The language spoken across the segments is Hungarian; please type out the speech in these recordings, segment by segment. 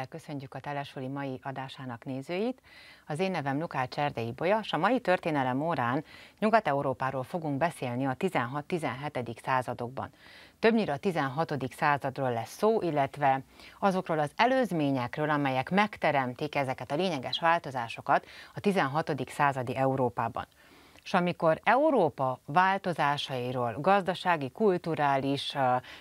Szeretettel köszöntjük a Telesfuli mai adásának nézőit. Az én nevem Lukács Erdei Bolya, és a mai történelem órán Nyugat-Európáról fogunk beszélni a 16-17. századokban. Többnyire a 16. századról lesz szó, illetve azokról az előzményekről, amelyek megteremtik ezeket a lényeges változásokat a 16. századi Európában. És amikor Európa változásairól, gazdasági, kulturális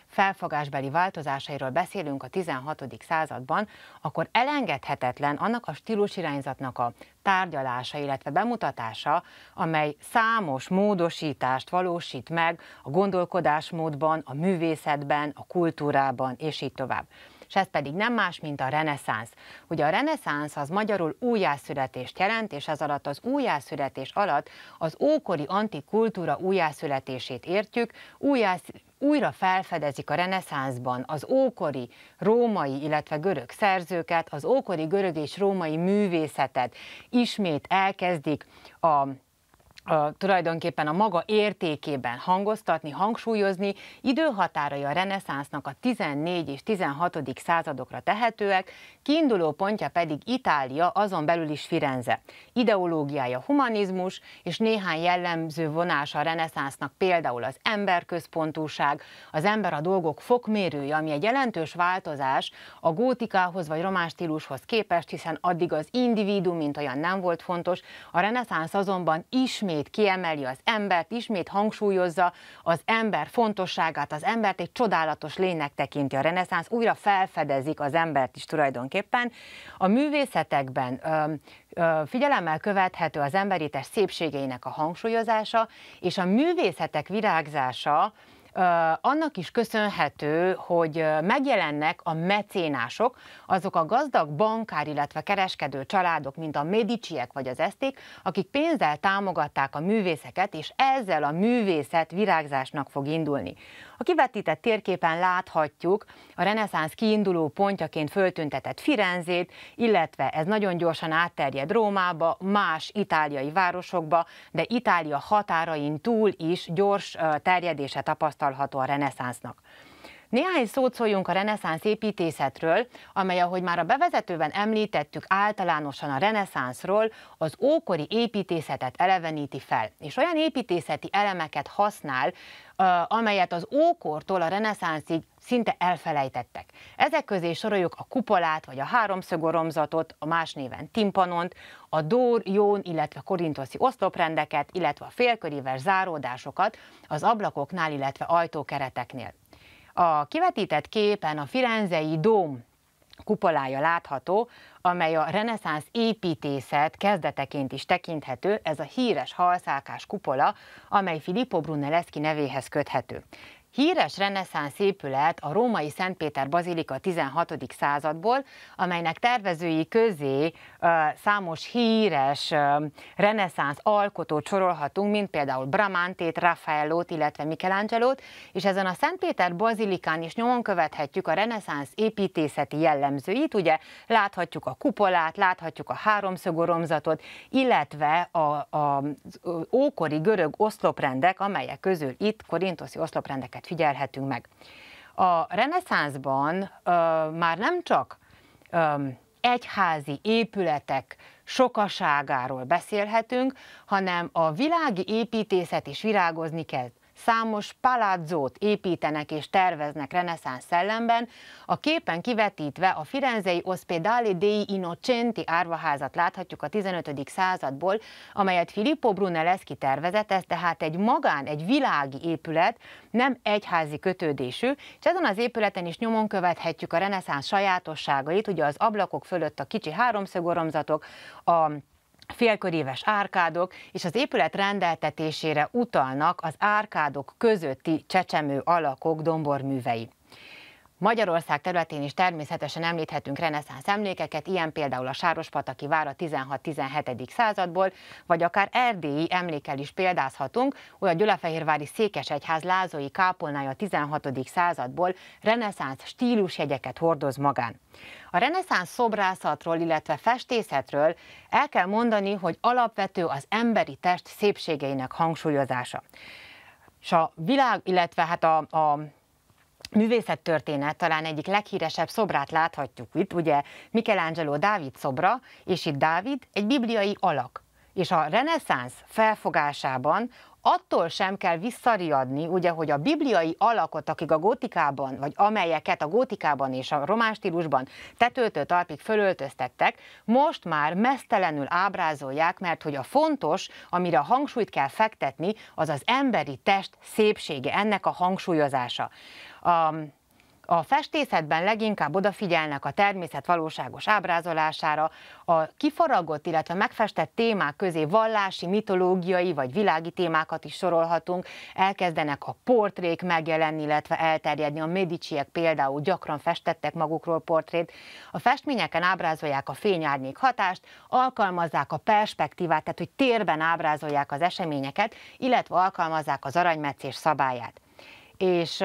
felfogásbeli változásairól beszélünk a 16. században, akkor elengedhetetlen annak a stílusirányzatnak a tárgyalása, illetve bemutatása, amely számos módosítást valósít meg a gondolkodásmódban, a művészetben, a kultúrában, és így tovább és ez pedig nem más, mint a reneszánsz. Ugye a reneszánsz az magyarul újjászületést jelent, és ez alatt az újjászületés alatt az ókori antikultúra újjászületését értjük, újjász, újra felfedezik a reneszánszban az ókori római, illetve görög szerzőket, az ókori görög és római művészetet, ismét elkezdik a a, tulajdonképpen a maga értékében hangoztatni, hangsúlyozni, időhatárai a reneszánsznak a 14 és 16. századokra tehetőek, kiinduló pontja pedig Itália, azon belül is Firenze. Ideológiája humanizmus, és néhány jellemző vonása a reneszánsznak például az emberközpontúság, az ember a dolgok fokmérője, ami egy jelentős változás a gótikához vagy román stílushoz képest, hiszen addig az individuum, mint olyan nem volt fontos, a reneszánsz azonban ismét értékeit, kiemeli az embert, ismét hangsúlyozza az ember fontosságát, az embert egy csodálatos lénynek tekinti a reneszánsz, újra felfedezik az embert is tulajdonképpen. A művészetekben figyelemmel követhető az emberítés szépségeinek a hangsúlyozása, és a művészetek virágzása, annak is köszönhető, hogy megjelennek a mecénások, azok a gazdag bankár, illetve kereskedő családok, mint a Mediciek vagy az Eszték, akik pénzzel támogatták a művészeket, és ezzel a művészet virágzásnak fog indulni. A kivetített térképen láthatjuk a reneszánsz kiinduló pontjaként föltüntetett Firenzét, illetve ez nagyon gyorsan átterjed Rómába, más itáliai városokba, de Itália határain túl is gyors terjedése tapasztalható utalható a reneszánsznak. Néhány szót szóljunk a reneszánsz építészetről, amely, ahogy már a bevezetőben említettük, általánosan a reneszánszról az ókori építészetet eleveníti fel, és olyan építészeti elemeket használ, amelyet az ókortól a reneszánszig szinte elfelejtettek. Ezek közé soroljuk a kupolát, vagy a háromszögoromzatot, a más néven timpanont, a dór, jón, illetve korintoszi oszloprendeket, illetve a félköríves záródásokat az ablakoknál, illetve ajtókereteknél. A kivetített képen a Firenzei Dóm kupolája látható, amely a reneszánsz építészet kezdeteként is tekinthető, ez a híres halszálkás kupola, amely Filippo Brunelleschi nevéhez köthető. Híres reneszánsz épület a római Szentpéter Bazilika 16. századból, amelynek tervezői közé számos híres reneszánsz alkotót sorolhatunk, mint például Bramantét, Raffaellót, illetve Michelangelo-t, és ezen a Szentpéter bazilikán is nyomon követhetjük a reneszánsz építészeti jellemzőit, ugye láthatjuk a kupolát, láthatjuk a háromszögoromzatot, illetve a, a ókori görög oszloprendek, amelyek közül itt korintoszi oszloprendeket figyelhetünk meg. A reneszánszban uh, már nem csak egyházi épületek sokaságáról beszélhetünk, hanem a világi építészet is virágozni kezd számos palázzót építenek és terveznek reneszánsz szellemben, a képen kivetítve a Firenzei Ospedale dei Innocenti árvaházat láthatjuk a 15. századból, amelyet Filippo Brunelleschi tervezett, ez tehát egy magán, egy világi épület, nem egyházi kötődésű, és ezen az épületen is nyomon követhetjük a reneszánsz sajátosságait, ugye az ablakok fölött a kicsi háromszögoromzatok, a félköréves árkádok és az épület rendeltetésére utalnak az árkádok közötti csecsemő alakok domborművei. Magyarország területén is természetesen említhetünk reneszánsz emlékeket, ilyen például a Sárospataki vár a 16-17. századból, vagy akár erdélyi emlékel is példázhatunk, olyan Gyulafehérvári Székesegyház lázói kápolnája a 16. századból reneszánsz stílusjegyeket hordoz magán. A reneszánsz szobrászatról, illetve festészetről el kell mondani, hogy alapvető az emberi test szépségeinek hangsúlyozása. És a világ, illetve hát a, a művészettörténet talán egyik leghíresebb szobrát láthatjuk itt, ugye Michelangelo Dávid szobra, és itt Dávid egy bibliai alak. És a reneszánsz felfogásában attól sem kell visszariadni, ugye, hogy a bibliai alakot, akik a gótikában, vagy amelyeket a gótikában és a román stílusban tetőtől talpig fölöltöztettek, most már mesztelenül ábrázolják, mert hogy a fontos, amire a hangsúlyt kell fektetni, az az emberi test szépsége, ennek a hangsúlyozása a a festészetben leginkább odafigyelnek a természet valóságos ábrázolására, a kifaragott, illetve megfestett témák közé vallási, mitológiai vagy világi témákat is sorolhatunk, elkezdenek a portrék megjelenni, illetve elterjedni. A mediciek például gyakran festettek magukról portrét. A festményeken ábrázolják a fényárnyék hatást, alkalmazzák a perspektívát, tehát hogy térben ábrázolják az eseményeket, illetve alkalmazzák az aranymetszés szabályát. És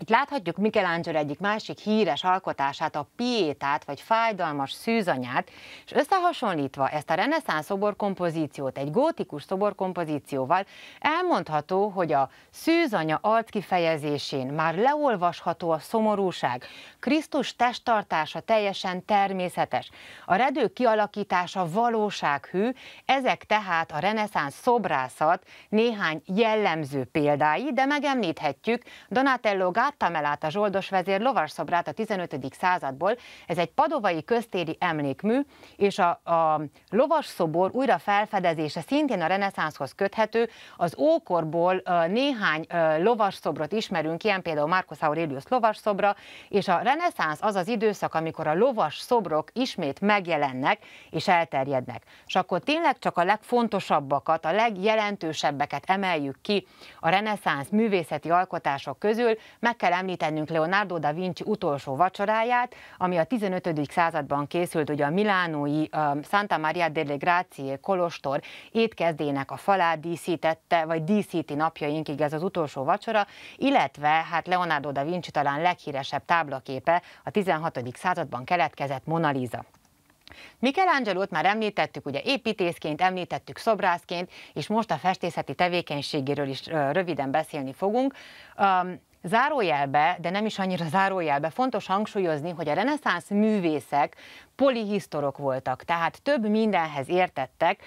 itt láthatjuk Michelangelo egyik másik híres alkotását, a Piétát, vagy fájdalmas szűzanyát, és összehasonlítva ezt a reneszánsz szoborkompozíciót egy gótikus szoborkompozícióval, elmondható, hogy a szűzanya arckifejezésén már leolvasható a szomorúság, Krisztus testtartása teljesen természetes, a redő kialakítása valósághű, ezek tehát a reneszánsz szobrászat néhány jellemző példái, de megemlíthetjük Donatello Gá át a zsoldos vezér lovasszobrát a 15. századból. Ez egy padovai köztéri emlékmű, és a, a lovasszobor újra felfedezése szintén a reneszánszhoz köthető. Az ókorból néhány lovasszobrot ismerünk, ilyen például Marcus Aurelius lovasszobra, és a reneszánsz az az időszak, amikor a lovasszobrok ismét megjelennek és elterjednek. És akkor tényleg csak a legfontosabbakat, a legjelentősebbeket emeljük ki a reneszánsz művészeti alkotások közül, meg kell említenünk Leonardo da Vinci utolsó vacsoráját, ami a 15. században készült, ugye a milánói Santa Maria delle Grazie kolostor étkezdének a falát díszítette, vagy díszíti napjainkig ez az utolsó vacsora, illetve hát Leonardo da Vinci talán leghíresebb táblaképe a 16. században keletkezett Mona Lisa. Michelangelo-t már említettük, ugye építészként, említettük szobrászként, és most a festészeti tevékenységéről is röviden beszélni fogunk. Zárójelbe, de nem is annyira zárójelbe, fontos hangsúlyozni, hogy a reneszánsz művészek polihisztorok voltak, tehát több mindenhez értettek.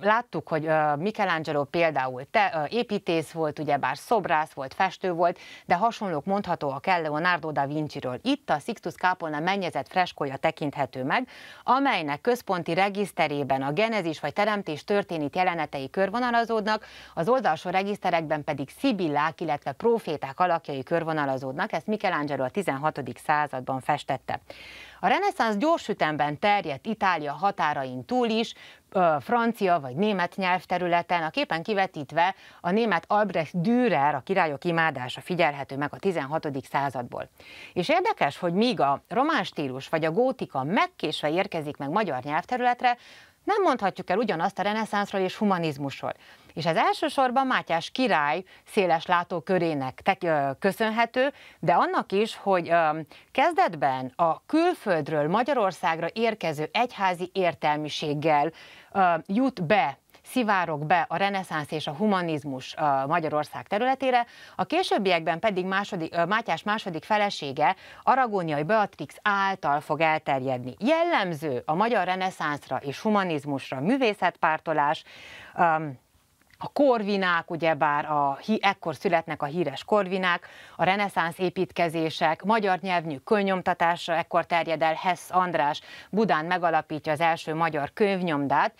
Láttuk, hogy Michelangelo például te, építész volt, bár szobrász volt, festő volt, de hasonlók mondhatóak kell Leonardo da Vinci-ről. Itt a Sixtus Kápolna mennyezet freskója tekinthető meg, amelynek központi regiszterében a genezis vagy teremtés történit jelenetei körvonalazódnak, az oldalsó regiszterekben pedig szibillák, illetve proféták alakjai körvonalazódnak, ezt Michelangelo a 16. században festette. A reneszánsz gyors ütemben terjedt Itália határain túl is, francia vagy német nyelvterületen, a képen kivetítve a német Albrecht Dürer, a királyok imádása figyelhető meg a 16. századból. És érdekes, hogy míg a román stílus vagy a gótika megkésve érkezik meg magyar nyelvterületre, nem mondhatjuk el ugyanazt a reneszánszról és humanizmusról. És ez elsősorban Mátyás király széles látókörének köszönhető, de annak is, hogy kezdetben a külföldről Magyarországra érkező egyházi értelmiséggel jut be szivárok be a reneszánsz és a humanizmus Magyarország területére, a későbbiekben pedig második, Mátyás második felesége Aragóniai Beatrix által fog elterjedni. Jellemző a magyar reneszánszra és humanizmusra művészetpártolás, a korvinák, ugyebár a, ekkor születnek a híres korvinák, a reneszánsz építkezések, magyar nyelvnyű könyvnyomtatásra ekkor terjed el Hess András, Budán megalapítja az első magyar könyvnyomdát,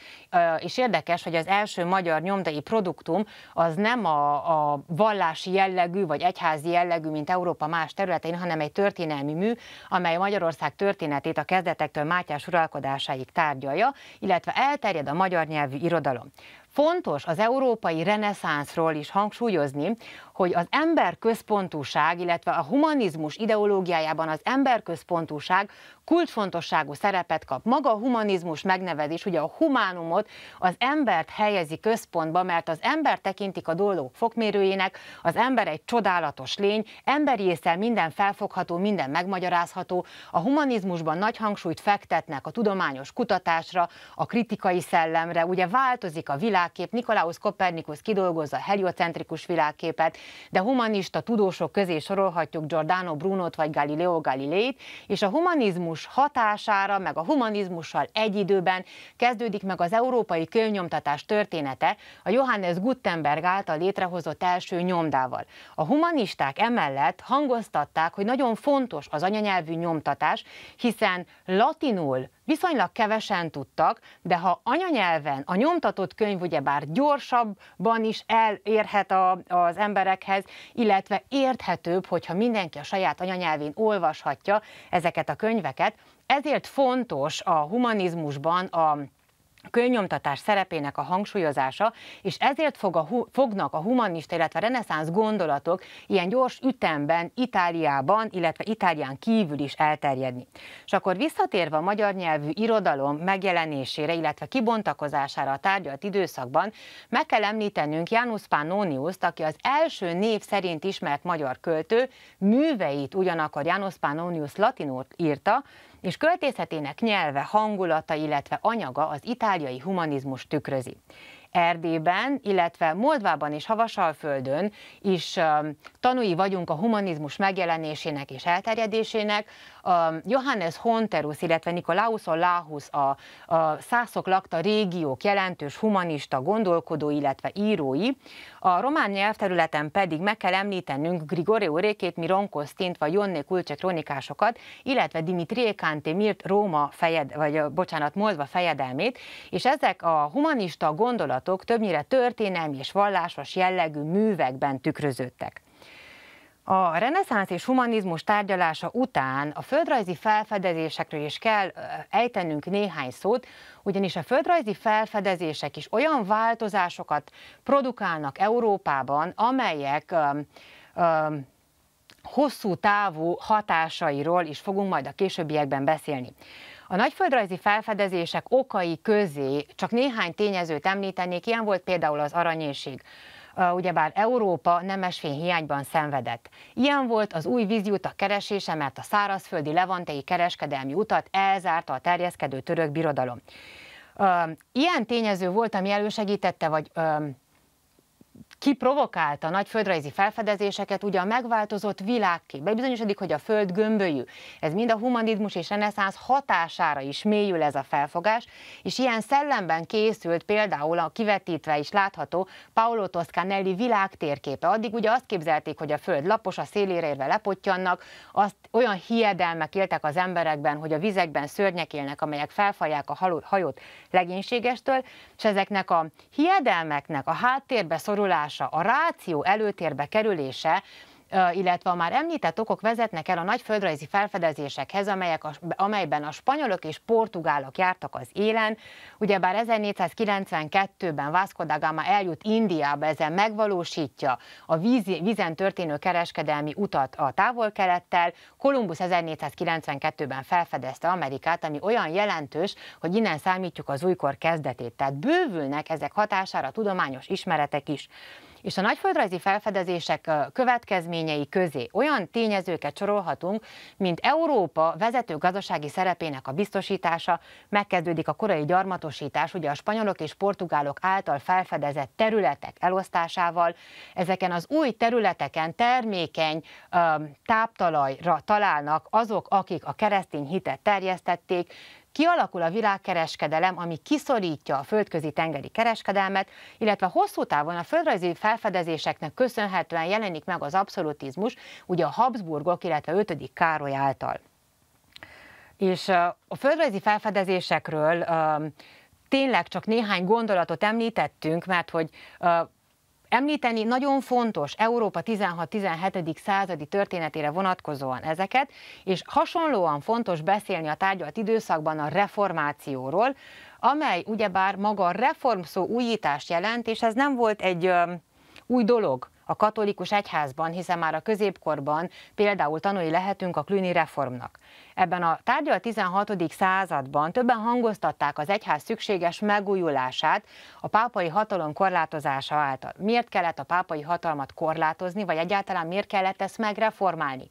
és érdekes, hogy az első magyar nyomdai produktum az nem a, a vallási jellegű vagy egyházi jellegű, mint Európa más területein, hanem egy történelmi mű, amely Magyarország történetét a kezdetektől Mátyás uralkodásáig tárgyalja, illetve elterjed a magyar nyelvű irodalom. Fontos az európai reneszánszról is hangsúlyozni, hogy az emberközpontúság, illetve a humanizmus ideológiájában az emberközpontúság kulcsfontosságú szerepet kap. Maga a humanizmus megnevezés, ugye a humánumot az embert helyezi központba, mert az ember tekintik a dolgok fokmérőjének, az ember egy csodálatos lény, emberi észre minden felfogható, minden megmagyarázható. A humanizmusban nagy hangsúlyt fektetnek a tudományos kutatásra, a kritikai szellemre, ugye változik a világkép, Nikolaus Kopernikus kidolgozza a heliocentrikus világképet, de humanista tudósok közé sorolhatjuk Giordano Brunot vagy Galileo Galileit, és a humanizmus hatására, meg a humanizmussal egy időben kezdődik meg az európai könyvnyomtatás története a Johannes Gutenberg által létrehozott első nyomdával. A humanisták emellett hangoztatták, hogy nagyon fontos az anyanyelvű nyomtatás, hiszen latinul viszonylag kevesen tudtak, de ha anyanyelven a nyomtatott könyv ugyebár gyorsabban is elérhet a, az emberekhez, illetve érthetőbb, hogyha mindenki a saját anyanyelvén olvashatja ezeket a könyveket, ezért fontos a humanizmusban a könyomtatás szerepének a hangsúlyozása, és ezért fog a hu- fognak a humanista, illetve reneszánsz gondolatok ilyen gyors ütemben Itáliában, illetve Itálián kívül is elterjedni. És akkor visszatérve a magyar nyelvű irodalom megjelenésére, illetve kibontakozására a tárgyalt időszakban, meg kell említenünk János Pannoniuszt, aki az első név szerint ismert magyar költő, műveit ugyanakkor János Pannonius latinul írta, és költészetének nyelve, hangulata, illetve anyaga az itáliai humanizmus tükrözi. Erdélyben, illetve Moldvában és Havasalföldön is um, tanúi vagyunk a humanizmus megjelenésének és elterjedésének, Johannes Honterus, illetve Nikolaus Olahus, a, a szászok lakta régiók jelentős humanista gondolkodó, illetve írói. A román nyelvterületen pedig meg kell említenünk Grigori Urékét, Miron Kostint vagy Jonné Kulcse krónikásokat, illetve Dimitrié Kánté Mirt Róma fejed, vagy bocsánat, Moldva fejedelmét, és ezek a humanista gondolatok többnyire történelmi és vallásos jellegű művekben tükröződtek. A reneszánsz és humanizmus tárgyalása után a földrajzi felfedezésekről is kell ejtenünk néhány szót, ugyanis a földrajzi felfedezések is olyan változásokat produkálnak Európában, amelyek hosszú távú hatásairól is fogunk majd a későbbiekben beszélni. A nagyföldrajzi felfedezések okai közé csak néhány tényezőt említenék, ilyen volt például az aranyészség ugyebár Európa nemesfény hiányban szenvedett. Ilyen volt az új a keresése, mert a szárazföldi levantei kereskedelmi utat elzárta a terjeszkedő török birodalom. Ilyen tényező volt, ami elősegítette, vagy ki provokálta nagy földrajzi felfedezéseket, ugye a megváltozott világkép. Bebizonyosodik, hogy a Föld gömbölyű. Ez mind a humanizmus és reneszánsz hatására is mélyül ez a felfogás, és ilyen szellemben készült például a kivetítve is látható Paolo Toscanelli világtérképe. Addig ugye azt képzelték, hogy a Föld lapos, a szélére érve lepottyannak, azt olyan hiedelmek éltek az emberekben, hogy a vizekben szörnyek élnek, amelyek felfalják a hajót legénységestől, és ezeknek a hiedelmeknek a háttérbe szorulás megoldása, a ráció előtérbe kerülése illetve a már említett okok vezetnek el a nagy földrajzi felfedezésekhez, amelyek a, amelyben a spanyolok és portugálok jártak az élen. Ugyebár 1492-ben Vasco da Gama eljut Indiába, ezzel megvalósítja a víz, vízen történő kereskedelmi utat a távol-kelettel. Kolumbusz 1492-ben felfedezte Amerikát, ami olyan jelentős, hogy innen számítjuk az újkor kezdetét. Tehát bővülnek ezek hatására tudományos ismeretek is és a nagyföldrajzi felfedezések következményei közé olyan tényezőket sorolhatunk, mint Európa vezető gazdasági szerepének a biztosítása, megkezdődik a korai gyarmatosítás, ugye a spanyolok és portugálok által felfedezett területek elosztásával, ezeken az új területeken termékeny táptalajra találnak azok, akik a keresztény hitet terjesztették, kialakul a világkereskedelem, ami kiszorítja a földközi tengeri kereskedelmet, illetve hosszú távon a földrajzi felfedezéseknek köszönhetően jelenik meg az abszolutizmus, ugye a Habsburgok, illetve 5. Károly által. És a földrajzi felfedezésekről tényleg csak néhány gondolatot említettünk, mert hogy Említeni nagyon fontos Európa 16-17. századi történetére vonatkozóan ezeket, és hasonlóan fontos beszélni a tárgyalt időszakban a reformációról, amely ugyebár maga reform szó újítást jelent, és ez nem volt egy ö, új dolog a katolikus egyházban, hiszen már a középkorban például tanulni lehetünk a klüni reformnak. Ebben a tárgyal 16. században többen hangoztatták az egyház szükséges megújulását a pápai hatalom korlátozása által. Miért kellett a pápai hatalmat korlátozni, vagy egyáltalán miért kellett ezt megreformálni?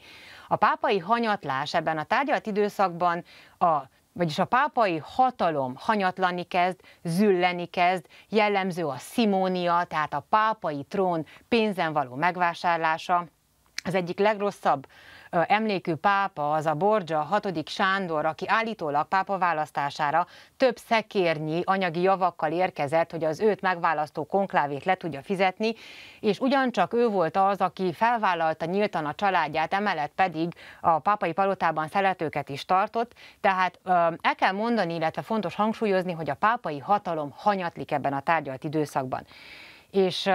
A pápai hanyatlás ebben a tárgyalt időszakban a vagyis a pápai hatalom hanyatlani kezd, zülleni kezd, jellemző a szimónia, tehát a pápai trón pénzen való megvásárlása, az egyik legrosszabb emlékű pápa, az a Borgia, hatodik Sándor, aki állítólag pápa választására több szekérnyi anyagi javakkal érkezett, hogy az őt megválasztó konklávét le tudja fizetni, és ugyancsak ő volt az, aki felvállalta nyíltan a családját, emellett pedig a pápai palotában szeretőket is tartott, tehát el kell mondani, illetve fontos hangsúlyozni, hogy a pápai hatalom hanyatlik ebben a tárgyalt időszakban. És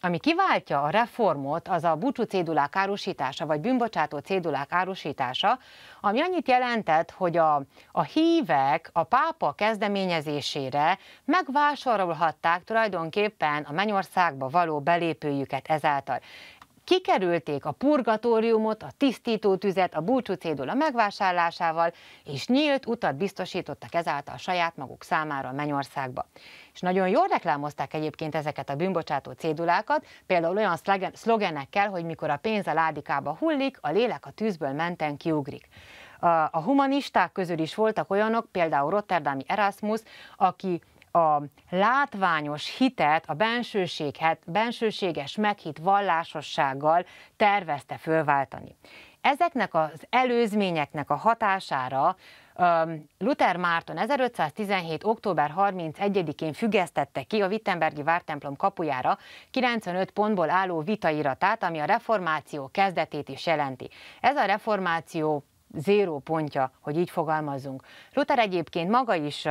ami kiváltja a reformot, az a búcsú cédulák árusítása, vagy bűnbocsátó cédulák árusítása, ami annyit jelentett, hogy a, a hívek a pápa kezdeményezésére megvásárolhatták tulajdonképpen a mennyországba való belépőjüket ezáltal kikerülték a purgatóriumot, a tisztító tüzet, a búcsú cédula megvásárlásával, és nyílt utat biztosítottak ezáltal a saját maguk számára a mennyországba. És nagyon jól reklámozták egyébként ezeket a bűnbocsátó cédulákat, például olyan szlogenekkel, hogy mikor a pénz a ládikába hullik, a lélek a tűzből menten kiugrik. A humanisták közül is voltak olyanok, például Rotterdami Erasmus, aki a látványos hitet a bensőséget, bensőséges meghitt vallásossággal tervezte fölváltani. Ezeknek az előzményeknek a hatására Luther Márton 1517. október 31-én függesztette ki a Wittenbergi vártemplom kapujára 95 pontból álló vitairatát, ami a reformáció kezdetét is jelenti. Ez a reformáció zéró pontja, hogy így fogalmazunk. Luther egyébként maga is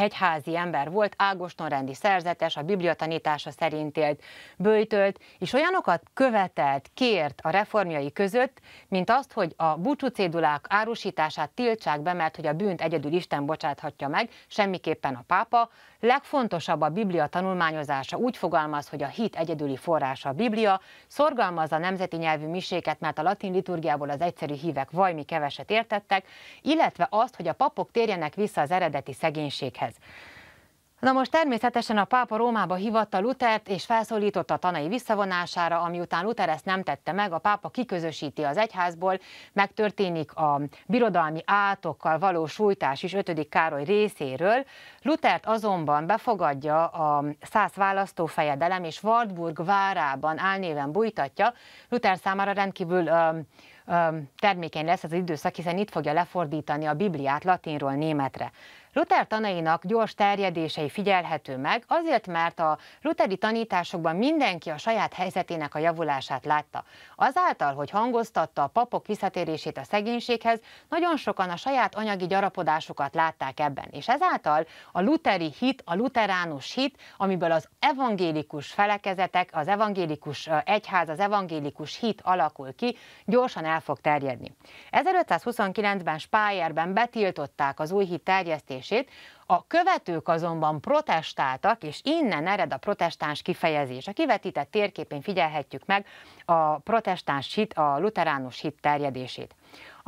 egyházi ember volt, Ágoston rendi szerzetes, a Biblia tanítása szerint élt, bőjtölt, és olyanokat követelt, kért a reformjai között, mint azt, hogy a búcsúcédulák árusítását tiltsák be, mert hogy a bűnt egyedül Isten bocsáthatja meg, semmiképpen a pápa, Legfontosabb a Biblia tanulmányozása. Úgy fogalmaz, hogy a hit egyedüli forrása a Biblia, szorgalmazza a nemzeti nyelvű miséket, mert a latin liturgiából az egyszerű hívek vajmi keveset értettek, illetve azt, hogy a papok térjenek vissza az eredeti szegénységhez. Na most természetesen a pápa Rómába hivatta Lutert és felszólította a tanai visszavonására, ami után Luther ezt nem tette meg, a pápa kiközösíti az egyházból, megtörténik a birodalmi átokkal való sújtás is 5. Károly részéről. Lutert azonban befogadja a száz választófejedelem és Wartburg várában álnéven bújtatja. Luther számára rendkívül termékeny lesz az időszak, hiszen itt fogja lefordítani a Bibliát latinról németre. Luther tanainak gyors terjedései figyelhető meg, azért, mert a luteri tanításokban mindenki a saját helyzetének a javulását látta. Azáltal, hogy hangoztatta a papok visszatérését a szegénységhez, nagyon sokan a saját anyagi gyarapodásukat látták ebben, és ezáltal a luteri hit, a luteránus hit, amiből az evangélikus felekezetek, az evangélikus egyház, az evangélikus hit alakul ki, gyorsan el fog terjedni. 1529-ben Spájerben betiltották az új hit terjesztését, megtérését, a követők azonban protestáltak, és innen ered a protestáns kifejezés. A kivetített térképén figyelhetjük meg a protestáns hit, a luteránus hit terjedését.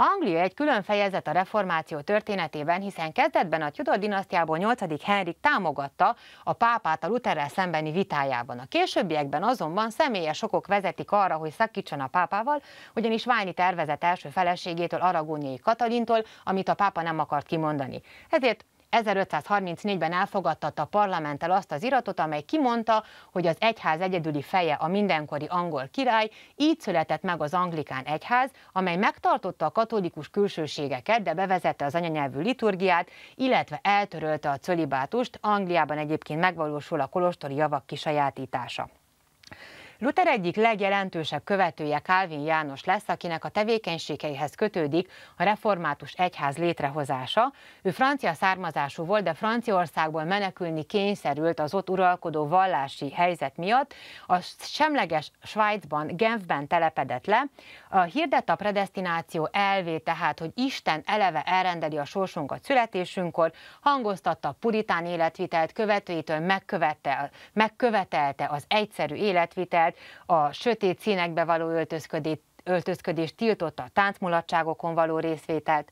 Anglia egy külön fejezet a reformáció történetében, hiszen kezdetben a Tudor dinasztiából 8. Henrik támogatta a pápát a Lutherrel szembeni vitájában. A későbbiekben azonban személyes okok vezetik arra, hogy szakítson a pápával, ugyanis válni tervezett első feleségétől, Aragóniai Katalintól, amit a pápa nem akart kimondani. Ezért 1534-ben elfogadtatta a parlamenttel azt az iratot, amely kimondta, hogy az egyház egyedüli feje a mindenkori angol király, így született meg az anglikán egyház, amely megtartotta a katolikus külsőségeket, de bevezette az anyanyelvű liturgiát, illetve eltörölte a cölibátust, Angliában egyébként megvalósul a kolostori javak kisajátítása. Luther egyik legjelentősebb követője Calvin János lesz, akinek a tevékenységeihez kötődik a református egyház létrehozása. Ő francia származású volt, de Franciaországból menekülni kényszerült az ott uralkodó vallási helyzet miatt. A semleges Svájcban, Genfben telepedett le, Hirdett a predestináció elvét tehát, hogy Isten eleve elrendeli a sorsunkat születésünkkor, hangoztatta a puritán életvitelt, követőitől megkövetel, megkövetelte az egyszerű életvitelt, a sötét színekbe való öltözködét, öltözködés tiltotta a táncmulatságokon való részvételt,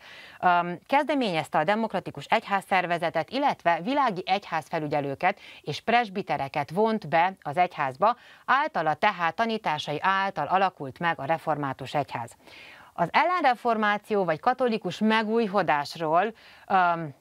kezdeményezte a demokratikus egyházszervezetet, illetve világi egyházfelügyelőket és presbitereket vont be az egyházba, általa tehát tanításai által alakult meg a református egyház. Az ellenreformáció vagy katolikus megújhodásról um,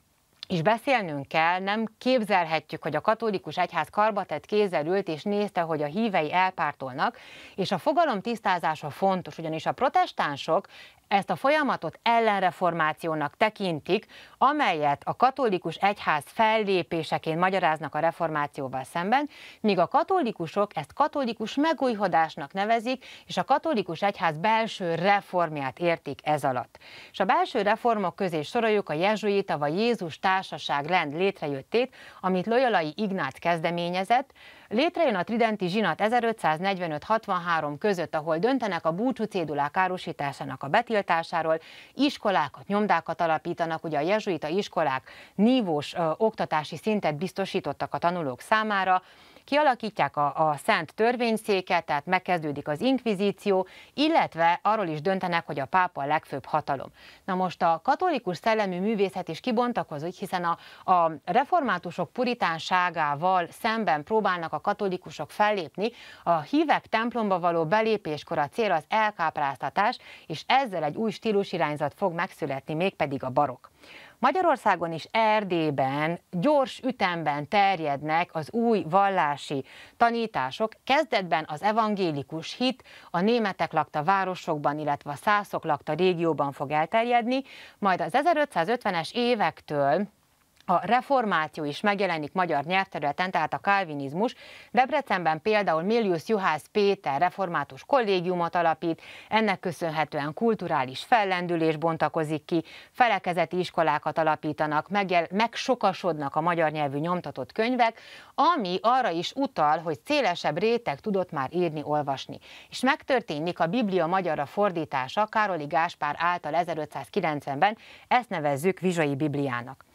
és beszélnünk kell, nem képzelhetjük, hogy a katolikus egyház tett kézzel ült és nézte, hogy a hívei elpártolnak, és a fogalom tisztázása fontos, ugyanis a protestánsok ezt a folyamatot ellenreformációnak tekintik, amelyet a katolikus egyház fellépéseként magyaráznak a reformációval szemben, míg a katolikusok ezt katolikus megújhodásnak nevezik, és a katolikus egyház belső reformját értik ez alatt. És a belső reformok közé soroljuk a jezsuita vagy Jézus tár társaság rend létrejöttét, amit Loyolai Ignát kezdeményezett, Létrejön a Tridenti Zsinat 1545-63 között, ahol döntenek a búcsú cédulák árusításának a betiltásáról, iskolákat, nyomdákat alapítanak, ugye a jezsuita iskolák nívós ö, oktatási szintet biztosítottak a tanulók számára, kialakítják a, a szent törvényszéket, tehát megkezdődik az inkvizíció, illetve arról is döntenek, hogy a pápa a legfőbb hatalom. Na most a katolikus szellemű művészet is kibontakozik, hiszen a, a reformátusok puritánságával szemben próbálnak a katolikusok fellépni, a hívek templomba való belépéskor a cél az elkápráztatás, és ezzel egy új stílusirányzat fog megszületni, mégpedig a barok. Magyarországon is Erdélyben gyors ütemben terjednek az új vallási tanítások. Kezdetben az evangélikus hit a németek lakta városokban, illetve a szászok lakta régióban fog elterjedni, majd az 1550-es évektől a reformáció is megjelenik magyar nyelvterületen, tehát a kalvinizmus. Debrecenben például Milius Juhász Péter református kollégiumot alapít, ennek köszönhetően kulturális fellendülés bontakozik ki, felekezeti iskolákat alapítanak, megjel- megsokasodnak a magyar nyelvű nyomtatott könyvek, ami arra is utal, hogy szélesebb réteg tudott már írni, olvasni. És megtörténik a Biblia magyarra fordítása Károli Gáspár által 1590-ben, ezt nevezzük Vizsai Bibliának.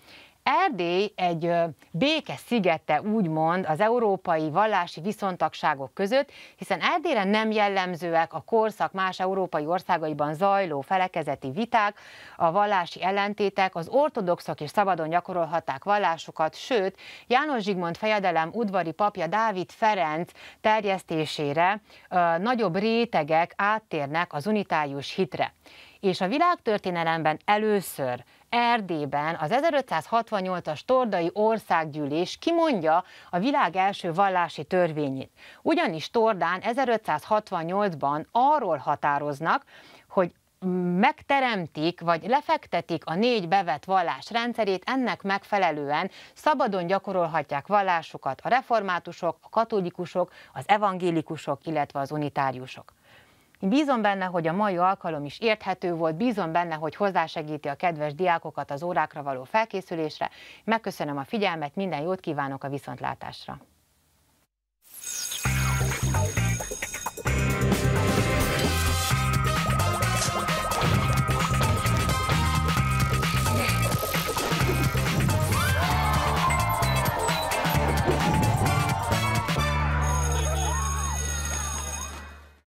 Erdély egy béke szigete, úgymond az európai vallási viszontagságok között, hiszen Erdélyre nem jellemzőek a korszak más európai országaiban zajló felekezeti viták, a vallási ellentétek, az ortodoxok is szabadon gyakorolhatták vallásukat, sőt, János Zsigmond fejedelem udvari papja Dávid Ferenc terjesztésére nagyobb rétegek áttérnek az unitárius hitre. És a világtörténelemben először Erdélyben az 1568-as Tordai Országgyűlés kimondja a világ első vallási törvényét. Ugyanis Tordán 1568-ban arról határoznak, hogy megteremtik, vagy lefektetik a négy bevett vallás rendszerét, ennek megfelelően szabadon gyakorolhatják vallásukat a reformátusok, a katolikusok, az evangélikusok, illetve az unitáriusok. Én bízom benne, hogy a mai alkalom is érthető volt, bízom benne, hogy hozzásegíti a kedves diákokat az órákra való felkészülésre. Megköszönöm a figyelmet, minden jót kívánok a viszontlátásra!